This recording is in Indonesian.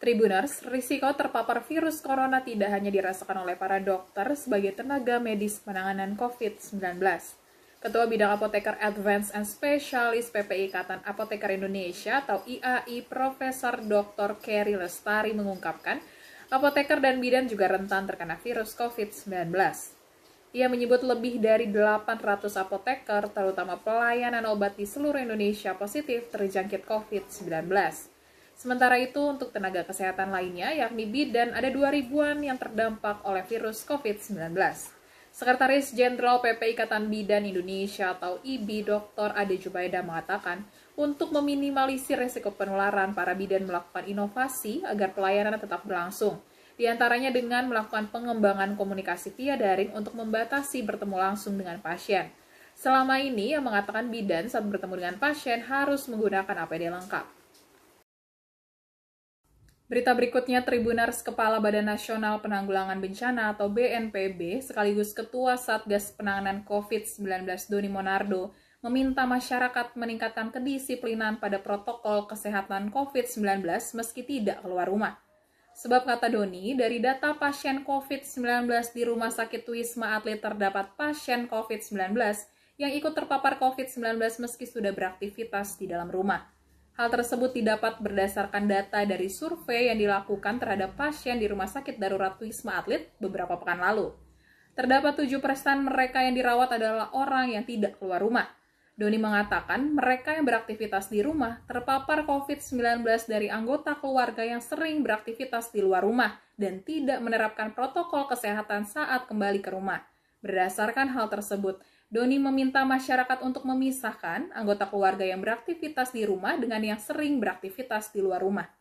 Tribuners, risiko terpapar virus corona tidak hanya dirasakan oleh para dokter sebagai tenaga medis penanganan COVID-19. Ketua Bidang Apoteker Advance and Specialist PPI Ikatan Apoteker Indonesia atau IAI Profesor Dr. Kerry Lestari mengungkapkan, apoteker dan bidan juga rentan terkena virus COVID-19. Ia menyebut lebih dari 800 apoteker, terutama pelayanan obat di seluruh Indonesia positif terjangkit COVID-19. Sementara itu, untuk tenaga kesehatan lainnya, yakni bidan, ada 2 ribuan yang terdampak oleh virus COVID-19. Sekretaris Jenderal PP Ikatan Bidan Indonesia atau IB Dr. Ade Jubaida mengatakan, untuk meminimalisir risiko penularan, para bidan melakukan inovasi agar pelayanan tetap berlangsung. Di antaranya dengan melakukan pengembangan komunikasi via daring untuk membatasi bertemu langsung dengan pasien. Selama ini yang mengatakan bidan saat bertemu dengan pasien harus menggunakan APD lengkap. Berita berikutnya, Tribunars Kepala Badan Nasional Penanggulangan Bencana atau BNPB sekaligus Ketua Satgas Penanganan COVID-19 Doni Monardo meminta masyarakat meningkatkan kedisiplinan pada protokol kesehatan COVID-19 meski tidak keluar rumah. Sebab kata Doni, dari data pasien COVID-19 di Rumah Sakit Wisma Atlet terdapat pasien COVID-19 yang ikut terpapar COVID-19 meski sudah beraktivitas di dalam rumah. Hal tersebut didapat berdasarkan data dari survei yang dilakukan terhadap pasien di Rumah Sakit Darurat Wisma Atlet beberapa pekan lalu. Terdapat tujuh persen mereka yang dirawat adalah orang yang tidak keluar rumah. Doni mengatakan mereka yang beraktivitas di rumah terpapar COVID-19 dari anggota keluarga yang sering beraktivitas di luar rumah dan tidak menerapkan protokol kesehatan saat kembali ke rumah. Berdasarkan hal tersebut, Doni meminta masyarakat untuk memisahkan anggota keluarga yang beraktivitas di rumah dengan yang sering beraktivitas di luar rumah.